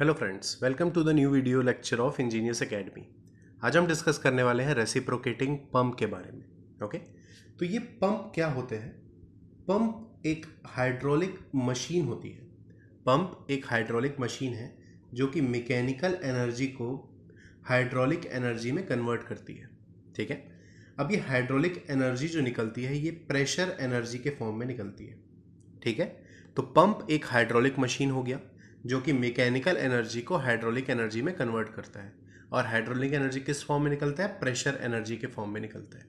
Hello friends welcome to the new video lecture of engineers academy आज हम discuss करने वाले हैं रेसिप्रोकेटिंग पंप के बारे में ओके तो ये पंप क्या होते हैं पंप एक हाइड्रोलिक मशीन होती है पंप एक हाइड्रोलिक मशीन है जो कि मैकेनिकल एनर्जी को हाइड्रोलिक एनर्जी में कन्वर्ट करती है ठीक है अब ये हाइड्रोलिक एनर्जी जो निकलती है ये प्रेशर एनर्जी के फॉर्म में निकलती है ठीक है तो पंप एक हाइड्रोलिक मशीन हो गया जो कि मैकेनिकल एनर्जी को हाइड्रोलिक एनर्जी में कन्वर्ट करता है और हाइड्रोलिक एनर्जी किस फॉर्म में निकलता है प्रेशर एनर्जी के फॉर्म में निकलता है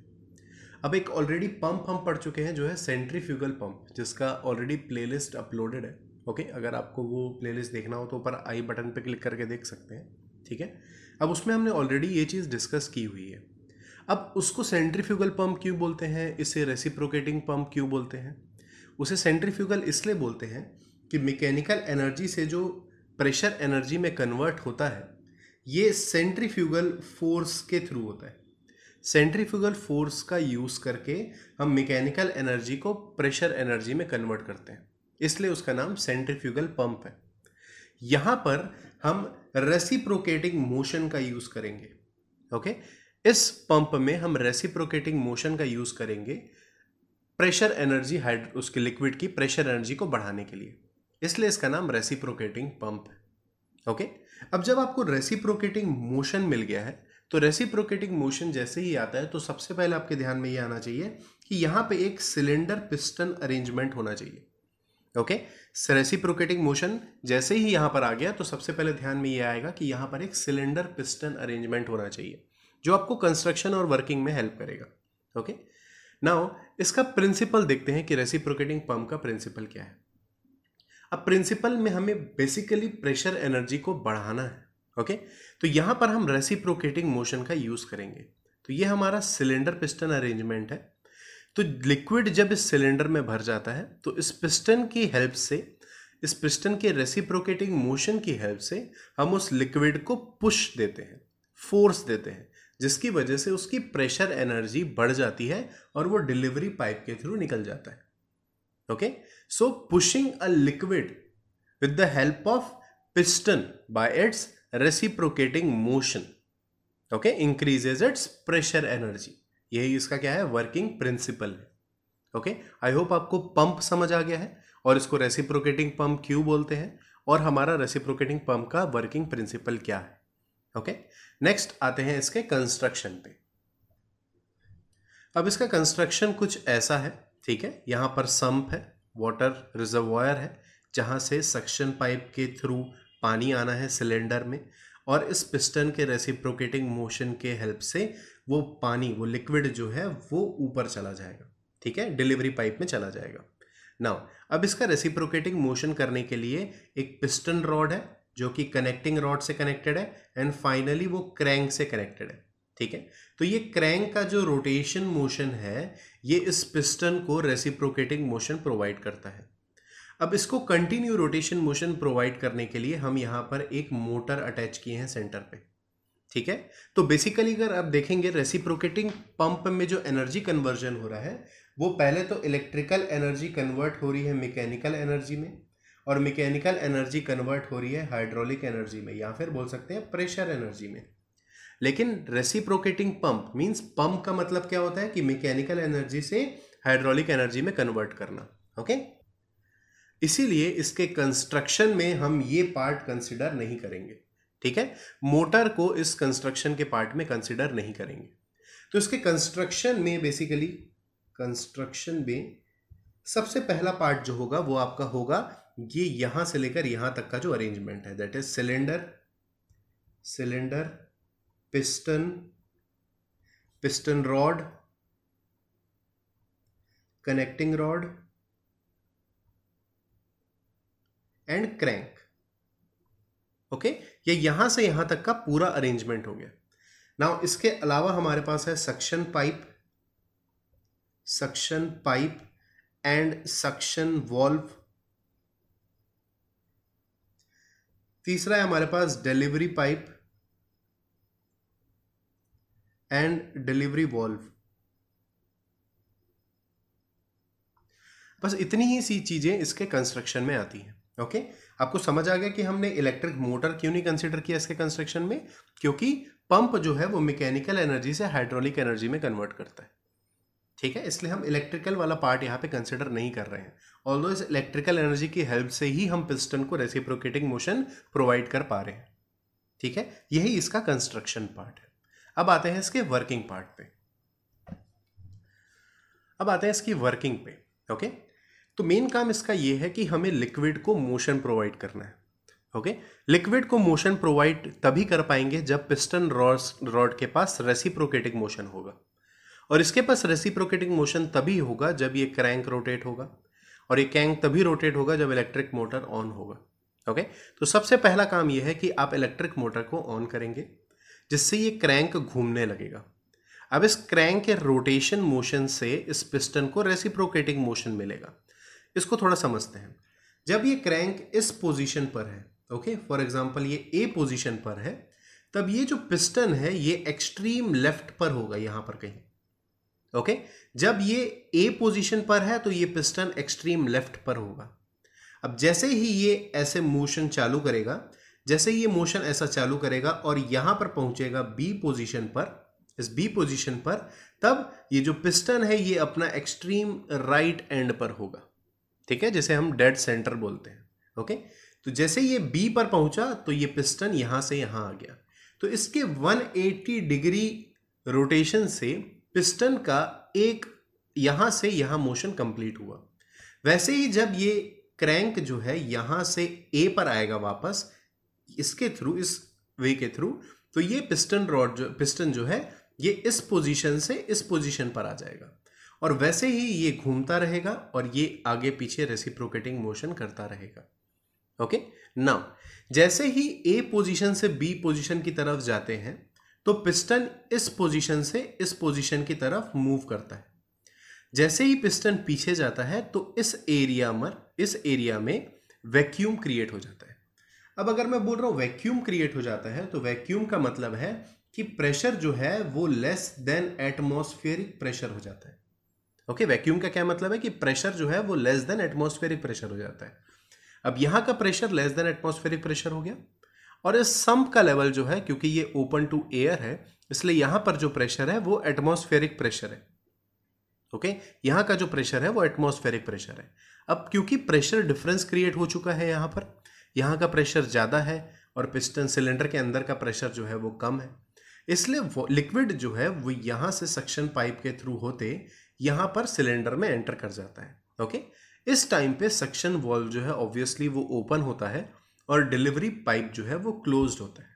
अब एक ऑलरेडी पंप हम पढ़ चुके हैं जो है सेंट्रीफ्यूगल पंप जिसका ऑलरेडी प्लेलिस्ट अपलोडेड है ओके अगर आपको वो प्लेलिस्ट देखना हो तो ऊपर आई बटन पर क्लिक करके देख सकते हैं ठीक है अब उसमें हमने ऑलरेडी ये चीज़ डिस्कस की हुई है अब उसको सेंट्रीफ्यूगल पंप क्यों बोलते हैं इसे रेसिप्रोकेटिंग पंप क्यों बोलते हैं उसे सेंट्रीफ्यूगल इसलिए बोलते हैं कि मैकेनिकल एनर्जी से जो प्रेशर एनर्जी में कन्वर्ट होता है ये सेंट्रीफ्यूगल फोर्स के थ्रू होता है सेंट्रीफ्यूगल फोर्स का यूज़ करके हम मैकेनिकल एनर्जी को प्रेशर एनर्जी में कन्वर्ट करते हैं इसलिए उसका नाम सेंट्रीफ्यूगल पंप है यहाँ पर हम रेसिप्रोकेटिंग मोशन का यूज़ करेंगे ओके इस पंप में हम रेसिप्रोकेटिंग मोशन का यूज़ करेंगे प्रेशर एनर्जी हाइड्रो उसके लिक्विड की प्रेशर एनर्जी को बढ़ाने के लिए इसलिए इसका नाम रेसिप्रोकेटिंग पंप है ओके अब जब आपको रेसिप्रोकेटिंग मोशन मिल गया है तो रेसिप्रोकेटिंग मोशन जैसे ही आता है तो सबसे पहले आपके ध्यान में ये आना चाहिए कि यहां पे एक सिलेंडर पिस्टन अरेंजमेंट होना चाहिए ओके रेसिप्रोकेटिंग मोशन जैसे ही यहां पर आ गया तो सबसे पहले ध्यान में ये आएगा कि यहां पर एक सिलेंडर पिस्टन अरेंजमेंट होना चाहिए जो आपको कंस्ट्रक्शन और वर्किंग में हेल्प करेगा ओके okay? नाउ इसका प्रिंसिपल देखते हैं कि रेसिप्रोकेटिंग पंप का प्रिंसिपल क्या है अब प्रिंसिपल में हमें बेसिकली प्रेशर एनर्जी को बढ़ाना है ओके तो यहाँ पर हम रेसिप्रोकेटिंग मोशन का यूज़ करेंगे तो ये हमारा सिलेंडर पिस्टन अरेंजमेंट है तो लिक्विड जब इस सिलेंडर में भर जाता है तो इस पिस्टन की हेल्प से इस पिस्टन के रेसिप्रोकेटिंग मोशन की हेल्प से हम उस लिक्विड को पुश देते हैं फोर्स देते हैं जिसकी वजह से उसकी प्रेशर एनर्जी बढ़ जाती है और वो डिलीवरी पाइप के थ्रू निकल जाता है Okay, so pushing a liquid with the help of piston by its reciprocating motion okay increases its pressure energy यही इसका क्या है वर्किंग प्रिंसिपल है ओके आई होप आपको पंप समझ आ गया है और इसको रेसिप्रोकेटिंग पंप क्यों बोलते हैं और हमारा रेसिप्रोकेटिंग पंप का वर्किंग प्रिंसिपल क्या है ओके okay? नेक्स्ट आते हैं इसके कंस्ट्रक्शन पे अब इसका कंस्ट्रक्शन कुछ ऐसा है ठीक है यहाँ पर सम्प है वाटर रिजर्वायर है जहाँ से सक्शन पाइप के थ्रू पानी आना है सिलेंडर में और इस पिस्टन के रेसिप्रोकेटिंग मोशन के हेल्प से वो पानी वो लिक्विड जो है वो ऊपर चला जाएगा ठीक है डिलीवरी पाइप में चला जाएगा नाउ अब इसका रेसिप्रोकेटिंग मोशन करने के लिए एक पिस्टन रॉड है जो कि कनेक्टिंग रॉड से कनेक्टेड है एंड फाइनली वो क्रैंक से कनेक्टेड है ठीक है तो ये क्रैंक का जो रोटेशन मोशन है ये इस पिस्टन को रेसिप्रोकेटिंग मोशन प्रोवाइड करता है अब इसको कंटिन्यू रोटेशन मोशन प्रोवाइड करने के लिए हम यहां पर एक मोटर अटैच किए हैं सेंटर पे ठीक है तो बेसिकली अगर आप देखेंगे रेसिप्रोकेटिंग पंप में जो एनर्जी कन्वर्जन हो रहा है वो पहले तो इलेक्ट्रिकल एनर्जी कन्वर्ट हो रही है मैकेनिकल एनर्जी में और मैकेनिकल एनर्जी कन्वर्ट हो रही है हाइड्रोलिक एनर्जी में या फिर बोल सकते हैं प्रेशर एनर्जी में लेकिन रेसिप्रोकेटिंग पंप मीन्स पंप का मतलब क्या होता है कि मैकेनिकल एनर्जी से हाइड्रोलिक एनर्जी में कन्वर्ट करना ओके okay? इसीलिए इसके कंस्ट्रक्शन में हम ये पार्ट कंसिडर नहीं करेंगे ठीक है मोटर को इस कंस्ट्रक्शन के पार्ट में कंसिडर नहीं करेंगे तो इसके कंस्ट्रक्शन में बेसिकली कंस्ट्रक्शन में सबसे पहला पार्ट जो होगा वो आपका होगा ये यहां से लेकर यहां तक का जो अरेंजमेंट है that is cylinder cylinder piston piston rod connecting rod and crank okay ये यहां से यहां तक का पूरा अरेंजमेंट हो गया नाउ इसके अलावा हमारे पास है suction pipe suction pipe and suction valve तीसरा है हमारे पास delivery pipe and delivery valve बस इतनी ही सी चीज़ें इसके कंस्ट्रक्शन में आती हैं ओके आपको समझ आ गया कि हमने इलेक्ट्रिक मोटर क्यों नहीं कंसिडर किया इसके कंस्ट्रक्शन में क्योंकि पंप जो है वो मैकेनिकल एनर्जी से हाइड्रोलिक एनर्जी में कन्वर्ट करता है ठीक है इसलिए हम इलेक्ट्रिकल वाला पार्ट यहाँ पे कंसिडर नहीं कर रहे हैं ऑल इस इलेक्ट्रिकल एनर्जी की हेल्प से ही हम पिस्टन को रेसिप्रोकेटिंग मोशन प्रोवाइड कर पा रहे हैं ठीक है यही इसका कंस्ट्रक्शन पार्ट है अब आते हैं इसके वर्किंग पार्ट पे अब आते हैं इसकी वर्किंग पे ओके तो मेन काम इसका ये है कि हमें लिक्विड को मोशन प्रोवाइड करना है ओके लिक्विड को मोशन प्रोवाइड तभी कर पाएंगे जब पिस्टन रॉड के पास रेसिप्रोकेटिंग मोशन होगा और इसके पास रेसिप्रोकेटिंग मोशन तभी होगा जब ये क्रैंक रोटेट होगा और ये कैंक तभी रोटेट होगा जब इलेक्ट्रिक मोटर ऑन होगा ओके तो सबसे पहला काम यह है कि आप इलेक्ट्रिक मोटर को ऑन करेंगे जिससे ये क्रैंक घूमने लगेगा अब इस क्रैंक के रोटेशन मोशन से इस पिस्टन को रेसिप्रोकेटिंग मोशन मिलेगा इसको थोड़ा समझते हैं जब ये क्रैंक इस पोजीशन पर है ओके फॉर एग्जांपल ये ए पोजीशन पर है तब ये जो पिस्टन है ये एक्सट्रीम लेफ्ट पर होगा यहाँ पर कहीं ओके जब ये ए पोजीशन पर है तो ये पिस्टन एक्सट्रीम लेफ्ट पर होगा अब जैसे ही ये ऐसे मोशन चालू करेगा जैसे ये मोशन ऐसा चालू करेगा और यहाँ पर पहुँचेगा बी पोजीशन पर इस बी पोजीशन पर तब ये जो पिस्टन है ये अपना एक्सट्रीम राइट एंड पर होगा ठीक है जैसे हम डेड सेंटर बोलते हैं ओके तो जैसे ये बी पर पहुंचा तो ये पिस्टन यहां से यहां आ गया तो इसके 180 डिग्री रोटेशन से पिस्टन का एक यहां से यहां मोशन कंप्लीट हुआ वैसे ही जब ये क्रैंक जो है यहां से ए पर आएगा वापस इसके थ्रू इस वे के थ्रू तो ये पिस्टन रॉड जो पिस्टन जो है ये इस पोजीशन से इस पोजीशन पर आ जाएगा और वैसे ही ये घूमता रहेगा और ये आगे पीछे रेसिप्रोकेटिंग मोशन करता रहेगा ओके नाउ जैसे ही ए पोजीशन से बी पोजीशन की तरफ जाते हैं तो पिस्टन इस पोजीशन से इस पोजीशन की तरफ मूव करता है जैसे ही पिस्टन पीछे जाता है तो इस एरिया में इस एरिया में वैक्यूम क्रिएट हो जाता है अब अगर मैं बोल रहा हूँ वैक्यूम क्रिएट हो जाता है तो वैक्यूम का मतलब है कि प्रेशर जो है वो लेस देन एटमोस्फेरिक प्रेशर हो जाता है ओके okay, वैक्यूम का क्या मतलब है कि प्रेशर जो है वो लेस देन एटमोस्फेरिक प्रेशर हो जाता है अब यहां का pressure less than atmospheric pressure हो गया और इस सम्प का लेवल जो है क्योंकि ये ओपन टू एयर है इसलिए यहां पर जो प्रेशर है वो एटमोस्फेरिक प्रेशर है ओके okay? का जो प्रेशर है वो एटमोस्फेरिक प्रेशर है अब क्योंकि प्रेशर डिफरेंस क्रिएट हो चुका है यहां पर यहाँ का प्रेशर ज़्यादा है और पिस्टन सिलेंडर के अंदर का प्रेशर जो है वो कम है इसलिए लिक्विड जो है वो यहाँ से सक्शन पाइप के थ्रू होते यहाँ पर सिलेंडर में एंटर कर जाता है ओके इस टाइम पे सक्शन वॉल्व जो है ऑब्वियसली वो ओपन होता है और डिलीवरी पाइप जो है वो क्लोज होता है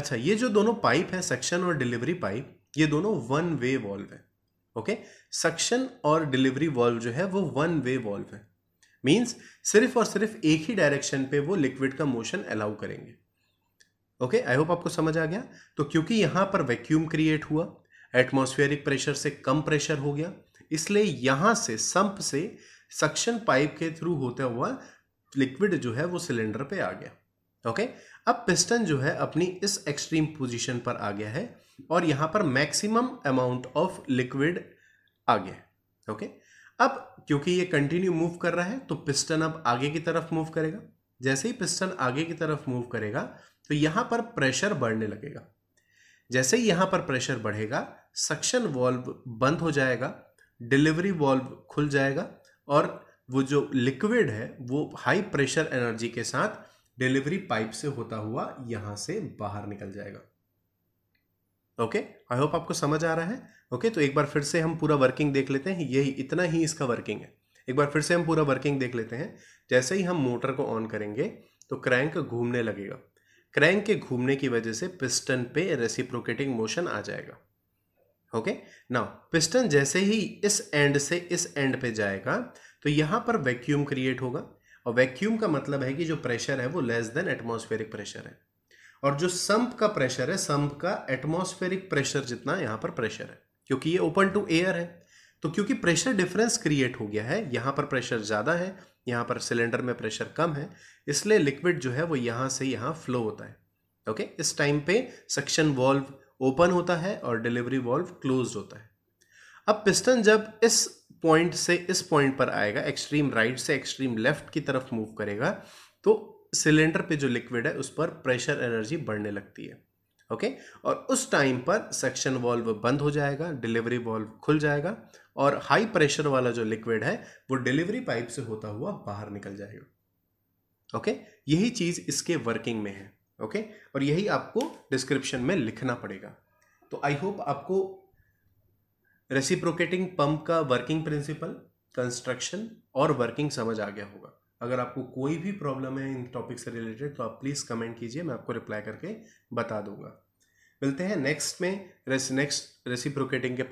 अच्छा ये जो दोनों पाइप है सक्शन और डिलीवरी पाइप ये दोनों वन वे वॉल्व है ओके सक्शन और डिलीवरी वॉल्व जो है वो वन वे वॉल्व है मीन्स सिर्फ और सिर्फ एक ही डायरेक्शन पे वो लिक्विड का मोशन अलाउ करेंगे ओके आई होप आपको समझ आ गया तो क्योंकि यहाँ पर वैक्यूम क्रिएट हुआ एटमॉस्फेरिक प्रेशर से कम प्रेशर हो गया इसलिए यहाँ से संप से सक्शन पाइप के थ्रू होता हुआ लिक्विड जो है वो सिलेंडर पे आ गया ओके अब पिस्टन जो है अपनी इस एक्सट्रीम पोजीशन पर आ गया है और यहाँ पर मैक्सिमम अमाउंट ऑफ लिक्विड आ गया ओके अब क्योंकि ये कंटिन्यू मूव कर रहा है तो पिस्टन अब आगे की तरफ मूव करेगा जैसे ही पिस्टन आगे की तरफ मूव करेगा तो यहां पर प्रेशर बढ़ने लगेगा जैसे ही यहां पर प्रेशर बढ़ेगा सक्शन वॉल्व बंद हो जाएगा डिलीवरी वॉल्व खुल जाएगा और वो जो लिक्विड है वो हाई प्रेशर एनर्जी के साथ डिलीवरी पाइप से होता हुआ यहां से बाहर निकल जाएगा ओके आई होप आपको समझ आ रहा है ओके okay? तो एक बार फिर से हम पूरा वर्किंग देख लेते हैं यही इतना ही इसका वर्किंग है एक बार फिर से हम पूरा वर्किंग देख लेते हैं जैसे ही हम मोटर को ऑन करेंगे तो क्रैंक घूमने लगेगा क्रैंक के घूमने की वजह से पिस्टन पे रेसिप्रोकेटिंग मोशन आ जाएगा ओके नाउ पिस्टन जैसे ही इस एंड से इस एंड पे जाएगा तो यहां पर वैक्यूम क्रिएट होगा और वैक्यूम का मतलब है कि जो प्रेशर है वो लेस देन एटमोस्फेरिक प्रेशर है और जो संप का प्रेशर है संप का एटमॉस्फेरिक प्रेशर जितना यहाँ पर प्रेशर है क्योंकि ये ओपन टू एयर है तो क्योंकि प्रेशर डिफरेंस क्रिएट हो गया है यहाँ पर प्रेशर ज़्यादा है यहाँ पर सिलेंडर में प्रेशर कम है इसलिए लिक्विड जो है वो यहाँ से यहाँ फ्लो होता है ओके इस टाइम पे सक्शन वॉल्व ओपन होता है और डिलीवरी वॉल्व क्लोज होता है अब पिस्टन जब इस पॉइंट से इस पॉइंट पर आएगा एक्सट्रीम राइट से एक्सट्रीम लेफ्ट की तरफ मूव करेगा तो सिलेंडर पे जो लिक्विड है उस पर प्रेशर एनर्जी बढ़ने लगती है ओके और उस टाइम पर सेक्शन वॉल्व बंद हो जाएगा डिलीवरी वॉल्व खुल जाएगा और हाई प्रेशर वाला जो लिक्विड है वो डिलीवरी पाइप से होता हुआ बाहर निकल जाएगा ओके यही चीज़ इसके वर्किंग में है ओके और यही आपको डिस्क्रिप्शन में लिखना पड़ेगा तो आई होप आपको रेसिप्रोकेटिंग पंप का वर्किंग प्रिंसिपल कंस्ट्रक्शन और वर्किंग समझ आ गया होगा अगर आपको कोई भी प्रॉब्लम है इन टॉपिक से रिलेटेड तो आप प्लीज़ कमेंट कीजिए मैं आपको रिप्लाई करके बता दूंगा मिलते हैं नेक्स्ट में नेक्स्ट रेसिप्रोकेटिंग के